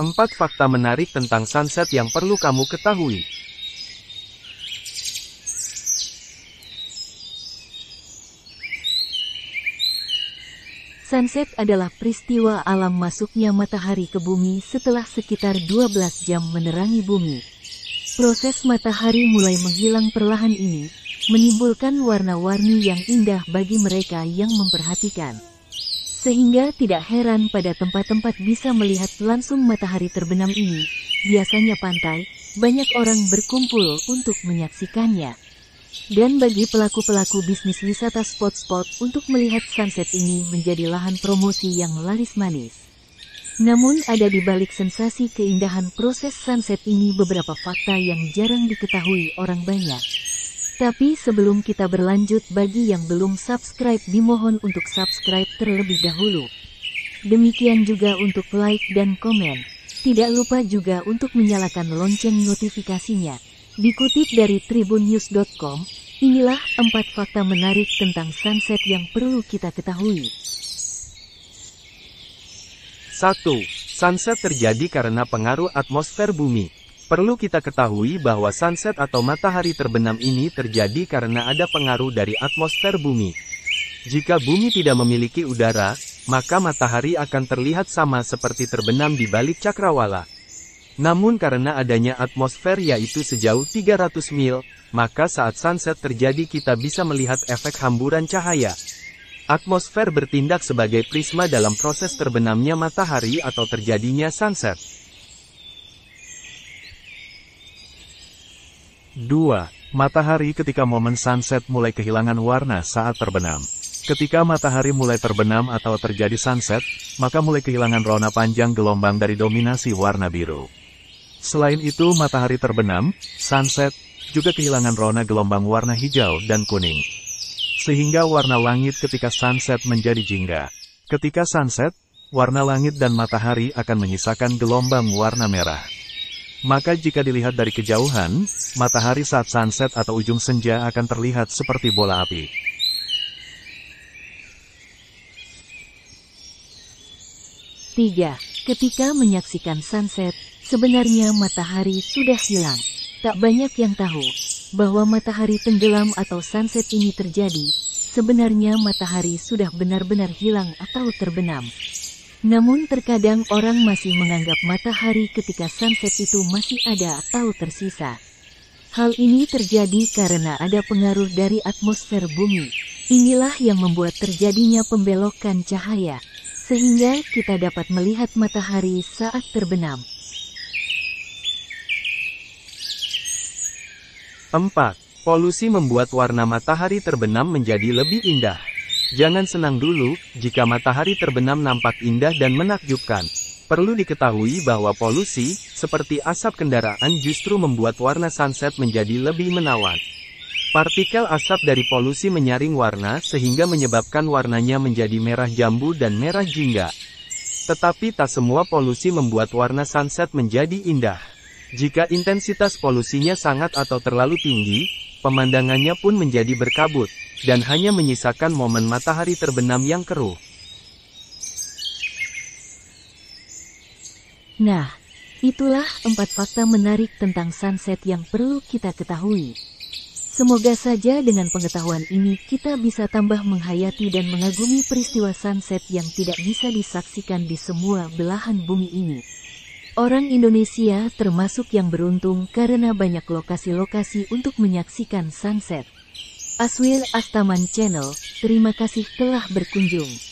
4 fakta menarik tentang sunset yang perlu kamu ketahui. Sunset adalah peristiwa alam masuknya matahari ke bumi setelah sekitar 12 jam menerangi bumi. Proses matahari mulai menghilang perlahan ini, menimbulkan warna-warni yang indah bagi mereka yang memperhatikan. Sehingga tidak heran pada tempat-tempat bisa melihat langsung matahari terbenam ini, biasanya pantai, banyak orang berkumpul untuk menyaksikannya. Dan bagi pelaku-pelaku bisnis wisata spot-spot untuk melihat sunset ini menjadi lahan promosi yang laris manis. Namun ada di balik sensasi keindahan proses sunset ini beberapa fakta yang jarang diketahui orang banyak. Tapi sebelum kita berlanjut bagi yang belum subscribe dimohon untuk subscribe terlebih dahulu. Demikian juga untuk like dan komen. Tidak lupa juga untuk menyalakan lonceng notifikasinya. Dikutip dari tribunnews.com, inilah empat fakta menarik tentang sunset yang perlu kita ketahui. 1. Sunset terjadi karena pengaruh atmosfer bumi. Perlu kita ketahui bahwa sunset atau matahari terbenam ini terjadi karena ada pengaruh dari atmosfer bumi. Jika bumi tidak memiliki udara, maka matahari akan terlihat sama seperti terbenam di balik cakrawala. Namun karena adanya atmosfer yaitu sejauh 300 mil, maka saat sunset terjadi kita bisa melihat efek hamburan cahaya. Atmosfer bertindak sebagai prisma dalam proses terbenamnya matahari atau terjadinya sunset. 2. Matahari ketika momen sunset mulai kehilangan warna saat terbenam. Ketika matahari mulai terbenam atau terjadi sunset, maka mulai kehilangan rona panjang gelombang dari dominasi warna biru. Selain itu matahari terbenam, sunset, juga kehilangan rona gelombang warna hijau dan kuning. Sehingga warna langit ketika sunset menjadi jingga. Ketika sunset, warna langit dan matahari akan menyisakan gelombang warna merah. Maka jika dilihat dari kejauhan, matahari saat sunset atau ujung senja akan terlihat seperti bola api. Tiga, ketika menyaksikan sunset, sebenarnya matahari sudah hilang. Tak banyak yang tahu bahwa matahari tenggelam atau sunset ini terjadi. Sebenarnya matahari sudah benar-benar hilang atau terbenam, namun terkadang orang masih menganggap matahari ketika sunset itu masih ada atau tersisa. Hal ini terjadi karena ada pengaruh dari atmosfer bumi. Inilah yang membuat terjadinya pembelokan cahaya, sehingga kita dapat melihat matahari saat terbenam. 4. Polusi membuat warna matahari terbenam menjadi lebih indah. Jangan senang dulu, jika matahari terbenam nampak indah dan menakjubkan. Perlu diketahui bahwa polusi, seperti asap kendaraan justru membuat warna sunset menjadi lebih menawan. Partikel asap dari polusi menyaring warna sehingga menyebabkan warnanya menjadi merah jambu dan merah jingga. Tetapi tak semua polusi membuat warna sunset menjadi indah. Jika intensitas polusinya sangat atau terlalu tinggi, pemandangannya pun menjadi berkabut, dan hanya menyisakan momen matahari terbenam yang keruh. Nah, itulah empat fakta menarik tentang sunset yang perlu kita ketahui. Semoga saja dengan pengetahuan ini kita bisa tambah menghayati dan mengagumi peristiwa sunset yang tidak bisa disaksikan di semua belahan bumi ini. Orang Indonesia termasuk yang beruntung karena banyak lokasi-lokasi untuk menyaksikan sunset. Aswil Astaman Channel, terima kasih telah berkunjung.